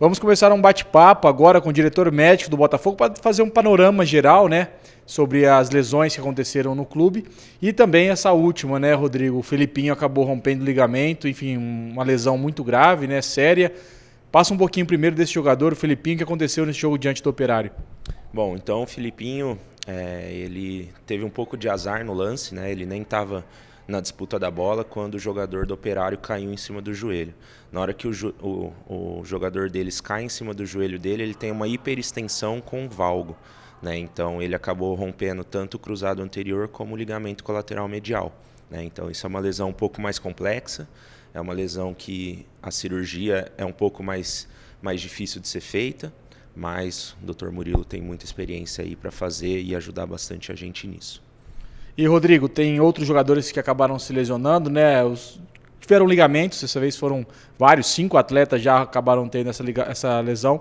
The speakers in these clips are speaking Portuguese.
Vamos começar um bate-papo agora com o diretor médico do Botafogo para fazer um panorama geral, né, sobre as lesões que aconteceram no clube e também essa última, né, Rodrigo? O Felipinho acabou rompendo o ligamento, enfim, uma lesão muito grave, né, séria. Passa um pouquinho primeiro desse jogador, o Felipinho, que aconteceu nesse jogo diante do Operário. Bom, então o Felipinho, é, ele teve um pouco de azar no lance, né? Ele nem estava na disputa da bola quando o jogador do operário caiu em cima do joelho. Na hora que o, o, o jogador deles cai em cima do joelho dele, ele tem uma hiperextensão com o valgo. Né? Então ele acabou rompendo tanto o cruzado anterior como o ligamento colateral medial. Né? Então isso é uma lesão um pouco mais complexa, é uma lesão que a cirurgia é um pouco mais, mais difícil de ser feita, mas o Dr. Murilo tem muita experiência aí para fazer e ajudar bastante a gente nisso. E Rodrigo, tem outros jogadores que acabaram se lesionando, né? Os, tiveram ligamentos, dessa vez foram vários, cinco atletas já acabaram tendo essa, essa lesão.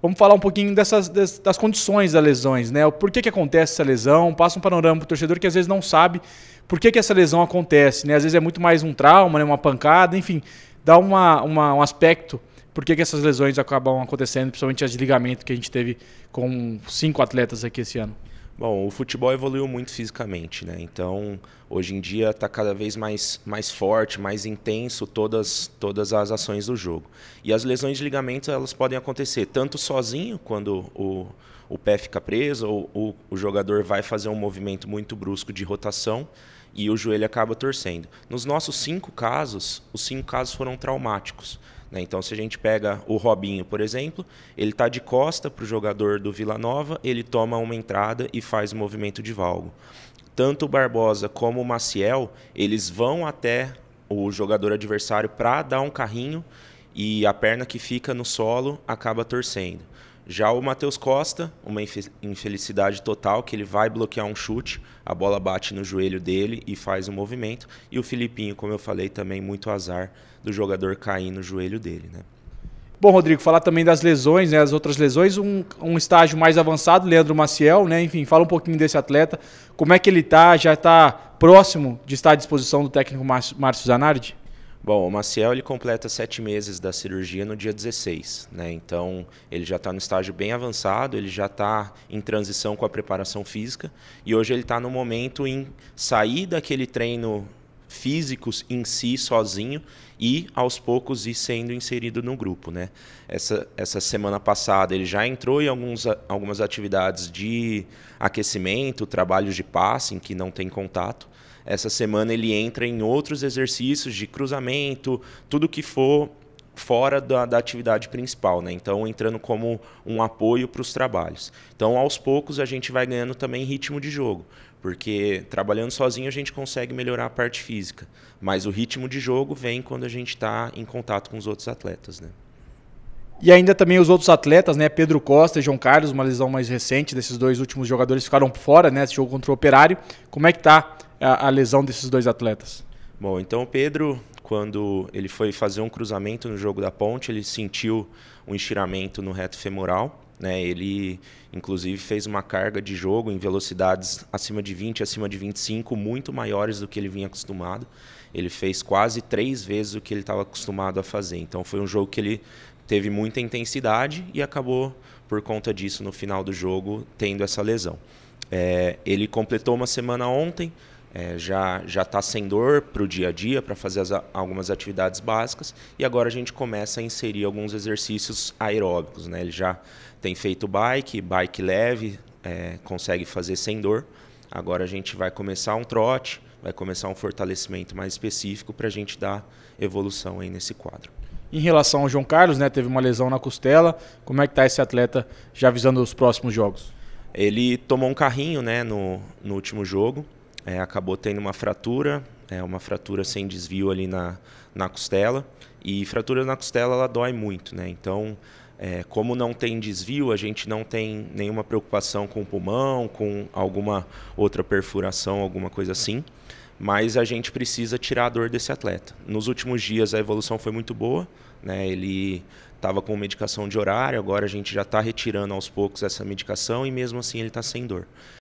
Vamos falar um pouquinho dessas, das, das condições das lesões, né? O porquê que acontece essa lesão? Passa um panorama para o torcedor que às vezes não sabe por que, que essa lesão acontece, né? Às vezes é muito mais um trauma, né? uma pancada, enfim, dá uma, uma um aspecto por que, que essas lesões acabam acontecendo, principalmente as de ligamento que a gente teve com cinco atletas aqui esse ano. Bom, o futebol evoluiu muito fisicamente, né? Então, hoje em dia está cada vez mais, mais forte, mais intenso todas, todas as ações do jogo. E as lesões de ligamento elas podem acontecer tanto sozinho, quando o, o pé fica preso, ou, ou o jogador vai fazer um movimento muito brusco de rotação e o joelho acaba torcendo. Nos nossos cinco casos, os cinco casos foram traumáticos. Né? Então, se a gente pega o Robinho, por exemplo, ele está de costa para o jogador do Vila Nova, ele toma uma entrada e faz o movimento de valgo tanto o Barbosa como o Maciel, eles vão até o jogador adversário para dar um carrinho e a perna que fica no solo acaba torcendo. Já o Matheus Costa, uma infelicidade total, que ele vai bloquear um chute, a bola bate no joelho dele e faz um movimento. E o Filipinho, como eu falei, também muito azar do jogador cair no joelho dele. Né? Bom, Rodrigo, falar também das lesões, né, as outras lesões, um, um estágio mais avançado, Leandro Maciel, né, enfim, fala um pouquinho desse atleta, como é que ele está, já está próximo de estar à disposição do técnico Márcio Zanardi? Bom, o Maciel ele completa sete meses da cirurgia no dia 16, né? Então ele já está no estágio bem avançado, ele já está em transição com a preparação física e hoje ele está no momento em sair daquele treino físicos em si sozinho e aos poucos ir sendo inserido no grupo, né? Essa, essa semana passada ele já entrou em alguns, algumas atividades de aquecimento, trabalhos de passe em que não tem contato. Essa semana ele entra em outros exercícios de cruzamento, tudo que for fora da, da, atividade principal, né? Então, entrando como um apoio para os trabalhos. Então, aos poucos, a gente vai ganhando também ritmo de jogo, porque trabalhando sozinho a gente consegue melhorar a parte física, mas o ritmo de jogo vem quando a gente está em contato com os outros atletas, né? E ainda também os outros atletas, né? Pedro Costa e João Carlos, uma lesão mais recente desses dois últimos jogadores ficaram fora, né? Esse jogo contra o Operário. Como é que tá a, a lesão desses dois atletas? Bom, então o Pedro, quando ele foi fazer um cruzamento no jogo da ponte, ele sentiu um estiramento no reto femoral. Né? Ele, inclusive, fez uma carga de jogo em velocidades acima de 20, acima de 25, muito maiores do que ele vinha acostumado. Ele fez quase três vezes o que ele estava acostumado a fazer. Então, foi um jogo que ele teve muita intensidade e acabou, por conta disso, no final do jogo, tendo essa lesão. É, ele completou uma semana ontem é, já já está sem dor para o dia a dia, para fazer as, algumas atividades básicas, e agora a gente começa a inserir alguns exercícios aeróbicos. Né? Ele já tem feito bike, bike leve, é, consegue fazer sem dor. Agora a gente vai começar um trote, vai começar um fortalecimento mais específico para a gente dar evolução aí nesse quadro. Em relação ao João Carlos, né, teve uma lesão na costela. Como é que está esse atleta já visando os próximos jogos? Ele tomou um carrinho né, no, no último jogo é, acabou tendo uma fratura, é, uma fratura sem desvio ali na, na costela. E fratura na costela ela dói muito, né? Então, é, como não tem desvio, a gente não tem nenhuma preocupação com o pulmão, com alguma outra perfuração, alguma coisa assim. Mas a gente precisa tirar a dor desse atleta. Nos últimos dias a evolução foi muito boa, né? Ele estava com medicação de horário, agora a gente já está retirando aos poucos essa medicação e mesmo assim ele está sem dor.